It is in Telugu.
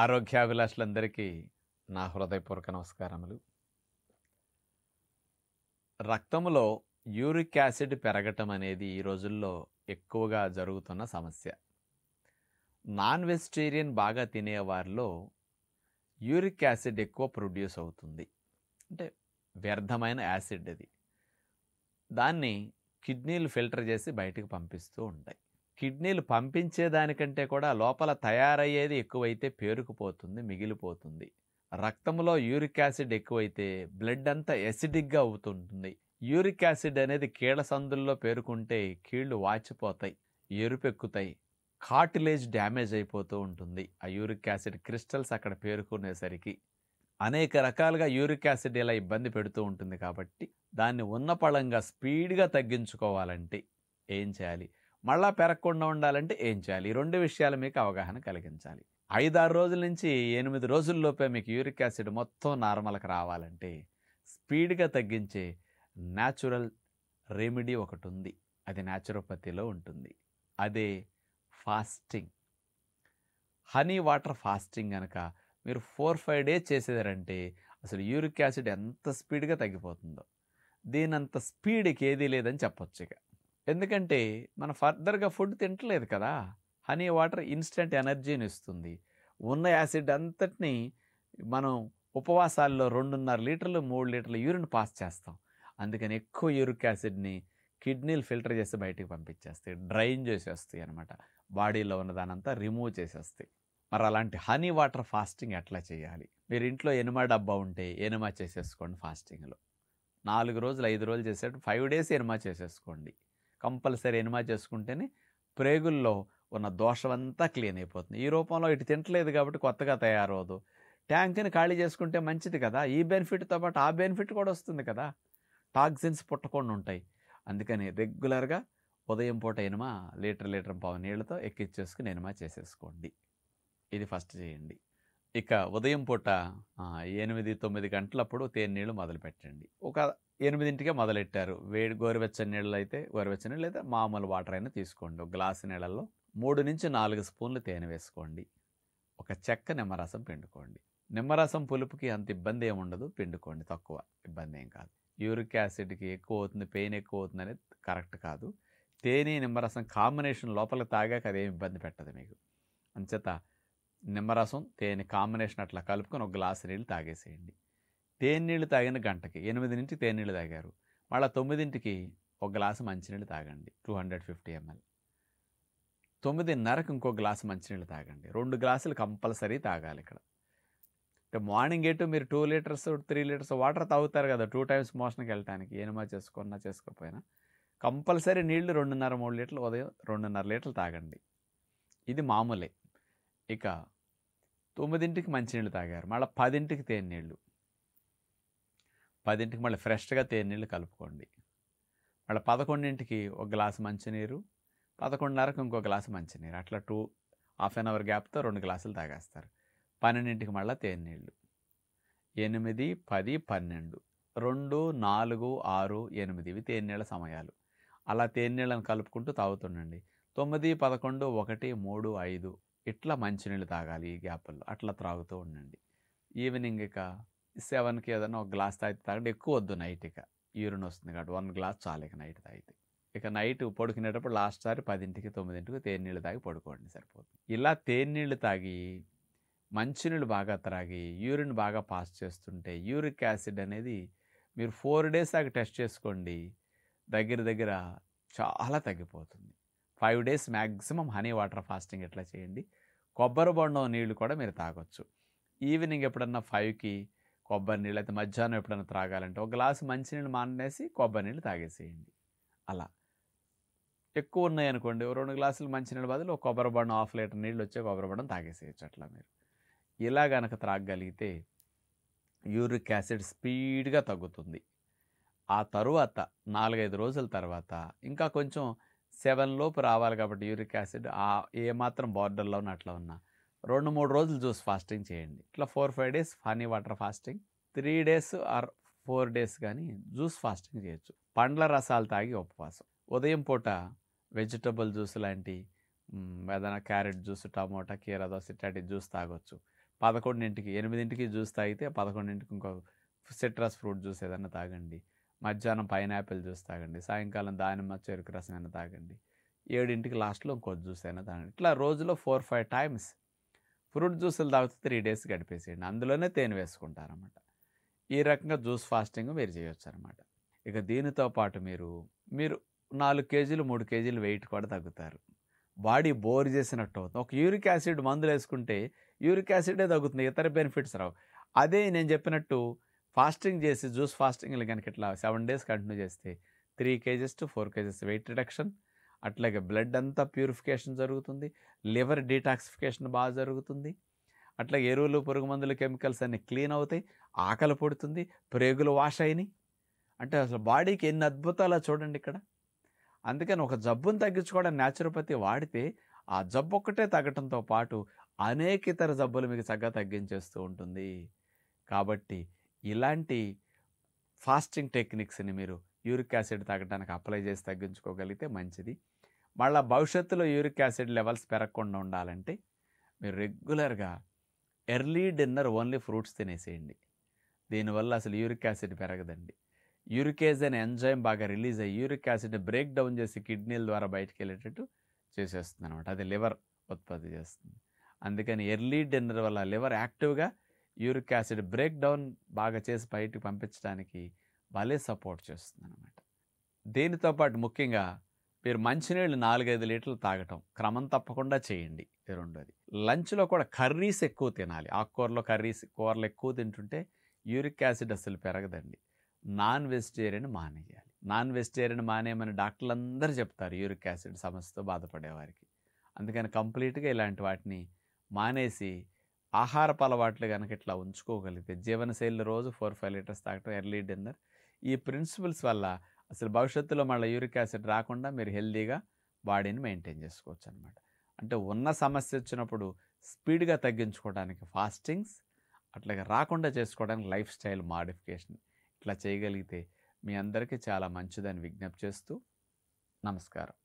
ఆరోగ్యాభిలాషులందరికీ నా హృదయపూర్వక నమస్కారములు రక్తంలో యూరిక్ యాసిడ్ పెరగటం అనేది ఈ రోజుల్లో ఎక్కువగా జరుగుతున్న సమస్య నాన్ వెజిటేరియన్ బాగా తినేవారిలో యూరిక్ యాసిడ్ ఎక్కువ ప్రొడ్యూస్ అవుతుంది అంటే వ్యర్థమైన యాసిడ్ అది దాన్ని కిడ్నీలు ఫిల్టర్ చేసి బయటకు పంపిస్తూ ఉంటాయి కిడ్నీలు పంపించేదానికంటే కూడా లోపల తయారయ్యేది ఎక్కువైతే పేరుకుపోతుంది మిగిలిపోతుంది రక్తంలో యూరిక్ యాసిడ్ ఎక్కువైతే బ్లడ్ అంతా ఎసిడిక్గా అవుతుంటుంది యూరిక్ యాసిడ్ అనేది కీళ్ళ సందుల్లో పేరుకుంటే కీళ్ళు వాచిపోతాయి ఎరుపెక్కుతాయి కాటిలేజ్ డ్యామేజ్ అయిపోతూ ఉంటుంది ఆ యూరిక్ యాసిడ్ క్రిస్టల్స్ అక్కడ పేరుకునేసరికి అనేక రకాలుగా యూరిక్ యాసిడ్ ఇలా ఇబ్బంది పెడుతూ ఉంటుంది కాబట్టి దాన్ని ఉన్నపళంగా స్పీడ్గా తగ్గించుకోవాలంటే ఏం చేయాలి మళ్ళా పెరగకుండా ఉండాలంటే ఏం చేయాలి ఈ రెండు విషయాలు మీకు అవగాహన కలిగించాలి ఐదారు రోజుల నుంచి ఎనిమిది రోజుల్లోపే మీకు యూరిక్ యాసిడ్ మొత్తం నార్మల్కి రావాలంటే స్పీడ్గా తగ్గించే న్యాచురల్ రెమెడీ ఒకటి ఉంది అది న్యాచురోపతిలో ఉంటుంది అదే ఫాస్టింగ్ హనీ వాటర్ ఫాస్టింగ్ కనుక మీరు ఫోర్ ఫైవ్ డేస్ చేసేదారంటే అసలు యూరిక్ యాసిడ్ ఎంత స్పీడ్గా తగ్గిపోతుందో దీనంత స్పీడ్కి ఏదీ లేదని చెప్పొచ్చు ఇక ఎందుకంటే మనం ఫర్దర్గా ఫుడ్ తింటలేదు కదా హనీ వాటర్ ఇన్స్టెంట్ ఎనర్జీని ఇస్తుంది ఉన్న యాసిడ్ అంతటిని మనం ఉపవాసాల్లో రెండున్నర లీటర్లు మూడు లీటర్ల యూరిన్ పాస్ చేస్తాం అందుకని ఎక్కువ యూరిక్ యాసిడ్ని కిడ్నీలు ఫిల్టర్ చేసి బయటికి పంపించేస్తాయి డ్రైన్ చేసేస్తాయి అనమాట బాడీలో ఉన్న రిమూవ్ చేసేస్తాయి మరి అలాంటి హనీ వాటర్ ఫాస్టింగ్ ఎట్లా చేయాలి మీరు ఇంట్లో ఎనిమా డబ్బా ఉంటే ఎనిమా చేసేసుకోండి ఫాస్టింగ్లో నాలుగు రోజులు ఐదు రోజులు చేసేటప్పుడు ఫైవ్ డేస్ ఎనిమా చేసేసుకోండి కంపల్సరీ ఎనిమా చేసుకుంటేనే ప్రేగుల్లో ఉన్న దోషమంతా క్లీన్ అయిపోతుంది ఈ రూపంలో ఇటు తింటలేదు కాబట్టి కొత్తగా తయారవదు ట్యాంక్ని ఖాళీ చేసుకుంటే మంచిది కదా ఈ బెనిఫిట్తో పాటు ఆ బెనిఫిట్ కూడా వస్తుంది కదా టాక్సిన్స్ పుట్టకుండా ఉంటాయి అందుకని రెగ్యులర్గా ఉదయం పూట ఎనిమా లీటర్ లీటర్ పావు నీళ్ళతో ఎక్కిచ్చేసుకుని ఎనిమా చేసేసుకోండి ఇది ఫస్ట్ చేయండి ఇక ఉదయం పూట ఎనిమిది తొమ్మిది గంటలప్పుడు తేనీళ్ళు మొదలుపెట్టండి ఒక ఎనిమిదింటికే మొదలెట్టారు వేడి గోరువెచ్చని నీళ్ళు అయితే గోరువెచ్చని నీళ్ళు అయితే మామూలు వాటర్ అయినా తీసుకోండి ఒక గ్లాసు నీళ్ళల్లో మూడు నుంచి నాలుగు స్పూన్లు తేనె వేసుకోండి ఒక చెక్క నిమ్మరసం పిండుకోండి నిమ్మరసం పులుపుకి అంత ఇబ్బంది ఏముండదు పిండుకోండి తక్కువ ఇబ్బంది ఏం కాదు యూరిక్ యాసిడ్కి ఎక్కువ అవుతుంది పెయిన్ ఎక్కువ అవుతుంది అనేది కరెక్ట్ కాదు తేనె నిమ్మరసం కాంబినేషన్ లోపల తాగాక అదేమి ఇబ్బంది పెట్టదు మీకు అంచేత నిమ్మరసం తేనె కాంబినేషన్ అట్లా కలుపుకొని ఒక గ్లాసు నీళ్ళు తాగేసేయండి తేనె నీళ్ళు తాగిన గంటకి ఎనిమిది నుంచి తేనె నీళ్ళు తాగారు మళ్ళీ తొమ్మిదింటికి ఒక గ్లాసు మంచినీళ్ళు తాగండి టూ హండ్రెడ్ ఫిఫ్టీ ఎంఎల్ తొమ్మిదిన్నరకు ఇంకో గ్లాసు మంచినీళ్ళు తాగండి రెండు గ్లాసులు కంపల్సరీ తాగాలి ఇక్కడ అంటే మార్నింగ్ ఎటు మీరు two litres three litres water తాగుతారు కదా టూ టైమ్స్ మోషన్కి వెళ్ళటానికి ఏనుమా చేసుకున్నా చేసుకోకపోయినా కంపల్సరీ నీళ్లు రెండున్నర మూడు లీటర్లు ఉదయం రెండున్నర లీటర్లు తాగండి ఇది మామూలే ఇక తొమ్మిదింటికి మంచినీళ్ళు తాగారు మళ్ళీ పదింటికి నీళ్ళు పదింటికి మళ్ళీ ఫ్రెష్గా నీళ్ళు కలుపుకోండి మళ్ళీ పదకొండింటికి ఒక గ్లాసు మంచినీరు పదకొండున్నరకు ఇంకో గ్లాసు మంచినీరు అట్లా టూ హాఫ్ అన్ అవర్ గ్యాప్తో రెండు గ్లాసులు తాగేస్తారు పన్నెండింటికి మళ్ళీ నీళ్ళు ఎనిమిది పది పన్నెండు రెండు నాలుగు ఆరు ఎనిమిది ఇవి నీళ్ళ సమయాలు అలా నీళ్ళని కలుపుకుంటూ తాగుతుండండి తొమ్మిది పదకొండు ఒకటి మూడు ఐదు ఇట్లా మంచినీళ్ళు తాగాలి ఈ గ్యాప్లో అట్లా త్రాగుతూ ఉండండి ఈవినింగ్ ఇక సెవెన్కి ఏదైనా ఒక గ్లాస్ తాగితే తాగండి ఎక్కువ వద్దు నైట్ ఇక యూరిన్ వస్తుంది కాబట్టి వన్ గ్లాస్ చాలు ఇక నైట్ తాగితే ఇక నైట్ పడుకునేటప్పుడు లాస్ట్ సారి పదింటికి తొమ్మిదింటికి తేనీళ్ళు తాగి పడుకోండి సరిపోతుంది ఇలా తేనీళ్ళు తాగి మంచినీళ్ళు బాగా త్రాగి యూరిన్ బాగా పాస్ చేస్తుంటే యూరిక్ యాసిడ్ అనేది మీరు ఫోర్ డేస్ దాకా టెస్ట్ చేసుకోండి దగ్గర దగ్గర చాలా తగ్గిపోతుంది five days maximum honey water fasting ఎట్లా చేయండి కొబ్బరి బొండం నీళ్లు కూడా మీరు తాగొచ్చు ఈవినింగ్ ఎప్పుడన్నా ఫైవ్కి కొబ్బరి నీళ్ళు అయితే మధ్యాహ్నం ఎప్పుడన్నా త్రాగాలంటే ఒక గ్లాసు మంచినీళ్ళు మానేసి కొబ్బరి నీళ్ళు తాగేసేయండి అలా ఎక్కువ ఉన్నాయనుకోండి రెండు గ్లాసులు మంచినీళ్ళు బదులు ఒక కొబ్బరి బొండం హాఫ్ లీటర్ నీళ్ళు వచ్చే కొబ్బరి బొండం తాగేసేయచ్చు అట్లా మీరు ఇలా కనుక త్రాగగలిగితే యూరిక్ యాసిడ్ స్పీడ్గా తగ్గుతుంది ఆ తరువాత నాలుగైదు రోజుల తర్వాత ఇంకా కొంచెం సెవెన్ లోపు రావాలి కాబట్టి యూరిక్ యాసిడ్ ఆ ఏమాత్రం ఉన్న అట్లా ఉన్నా రెండు మూడు రోజులు జ్యూస్ ఫాస్టింగ్ చేయండి ఇట్లా four five days honey water fasting three days or four days కానీ జ్యూస్ ఫాస్టింగ్ చేయొచ్చు పండ్ల రసాలు తాగి ఉపవాసం ఉదయం పూట వెజిటబుల్ జ్యూస్ లాంటి ఏదైనా క్యారెట్ జ్యూస్ టమోటా కీర దోశ ఇట్లాంటి జ్యూస్ తాగొచ్చు పదకొండింటికి ఎనిమిదింటికి జ్యూస్ తాగితే పదకొండింటికి ఇంకో సిట్రస్ ఫ్రూట్ జ్యూస్ ఏదైనా తాగండి మధ్యాహ్నం పైనాపిల్ జ్యూస్ తాగండి సాయంకాలం దానిమ్మ చెరుకు రసం అయినా తాగండి ఏడింటికి లాస్ట్లో ఇంకో జ్యూస్ అయినా తాగండి ఇట్లా రోజులో ఫోర్ ఫైవ్ టైమ్స్ ఫ్రూట్ జ్యూసులు తాగితే త్రీ డేస్ గడిపేసేయండి అందులోనే తేనె వేసుకుంటారన్నమాట ఈ రకంగా జ్యూస్ ఫాస్టింగ్ మీరు చేయొచ్చు అనమాట ఇక దీనితో పాటు మీరు మీరు నాలుగు కేజీలు మూడు కేజీలు వెయిట్ కూడా తగ్గుతారు బాడీ బోర్ చేసినట్టు అవుతుంది ఒక యూరిక్ యాసిడ్ మందులు వేసుకుంటే యూరిక్ యాసిడే తగ్గుతుంది ఇతర బెనిఫిట్స్ రావు అదే నేను చెప్పినట్టు ఫాస్టింగ్ చేసి జ్యూస్ ఫాస్టింగ్లు కనుక ఇట్లా సెవెన్ డేస్ కంటిన్యూ చేస్తే three kgs to four kgs weight reduction అట్లాగే బ్లడ్ అంతా ప్యూరిఫికేషన్ జరుగుతుంది లివర్ డీటాక్సిఫికేషన్ బాగా జరుగుతుంది అట్లాగే ఎరువులు పురుగు మందులు కెమికల్స్ అన్నీ క్లీన్ అవుతాయి ఆకలి పడుతుంది ప్రేగులు వాష్ అయినాయి అంటే అసలు బాడీకి ఎన్ని అద్భుతాలు చూడండి ఇక్కడ అందుకని ఒక జబ్బును తగ్గించుకోవడం న్యాచురోపతి వాడితే ఆ జబ్బు ఒక్కటే తగ్గటంతో పాటు అనేక ఇతర జబ్బులు మీకు చక్కగా తగ్గించేస్తూ ఉంటుంది కాబట్టి ఇలాంటి ఫాస్టింగ్ టెక్నిక్స్ని మీరు యూరిక్ యాసిడ్ తగ్గడానికి అప్లై చేసి తగ్గించుకోగలిగితే మంచిది మళ్ళీ భవిష్యత్తులో యూరిక్ యాసిడ్ లెవెల్స్ పెరగకుండా ఉండాలంటే మీరు రెగ్యులర్గా ఎర్లీ డిన్నర్ ఓన్లీ ఫ్రూట్స్ తినేసేయండి దీనివల్ల అసలు యూరిక్ యాసిడ్ పెరగదండి యూరికేజ్ అనే ఎంజైమ్ బాగా రిలీజ్ అయ్యి యూరిక్ యాసిడ్ బ్రేక్ డౌన్ చేసి కిడ్నీల ద్వారా బయటకు వెళ్ళేటట్టు చేసేస్తుంది అనమాట అది లివర్ ఉత్పత్తి చేస్తుంది అందుకని ఎర్లీ డిన్నర్ వల్ల లివర్ యాక్టివ్గా యూరిక్ యాసిడ్ బ్రేక్ డౌన్ బాగా చేసి బయటకు పంపించడానికి భలే సపోర్ట్ చేస్తుంది అనమాట దీనితో పాటు ముఖ్యంగా మీరు మంచినీళ్ళు నాలుగైదు లీటర్లు తాగటం క్రమం తప్పకుండా చేయండి రెండోది లంచ్లో కూడా కర్రీస్ ఎక్కువ తినాలి ఆకుకూరలో కర్రీస్ కూరలు ఎక్కువ తింటుంటే యూరిక్ యాసిడ్ అసలు పెరగదండి నాన్ వెజిటేరియన్ మానేయాలి నాన్ వెజిటేరియన్ మానేయమని డాక్టర్లు అందరూ చెప్తారు యూరిక్ యాసిడ్ సమస్యతో బాధపడేవారికి అందుకని కంప్లీట్గా ఇలాంటి వాటిని మానేసి ఆహారపు అలవాట్లు కనుక ఇట్లా ఉంచుకోగలిగితే జీవనశైలి రోజు ఫోర్ ఫైవ్ లీటర్స్ తాగటం ఎర్లీ డిన్నర్ ఈ ప్రిన్సిపల్స్ వల్ల అసలు భవిష్యత్తులో మళ్ళీ యూరిక్ యాసిడ్ రాకుండా మీరు హెల్దీగా బాడీని మెయింటైన్ చేసుకోవచ్చు అనమాట అంటే ఉన్న సమస్య వచ్చినప్పుడు స్పీడ్గా తగ్గించుకోవడానికి ఫాస్టింగ్స్ అట్లాగే రాకుండా చేసుకోవడానికి లైఫ్ స్టైల్ మాడిఫికేషన్ ఇట్లా చేయగలిగితే మీ అందరికీ చాలా మంచిదని విజ్ఞప్తి చేస్తూ నమస్కారం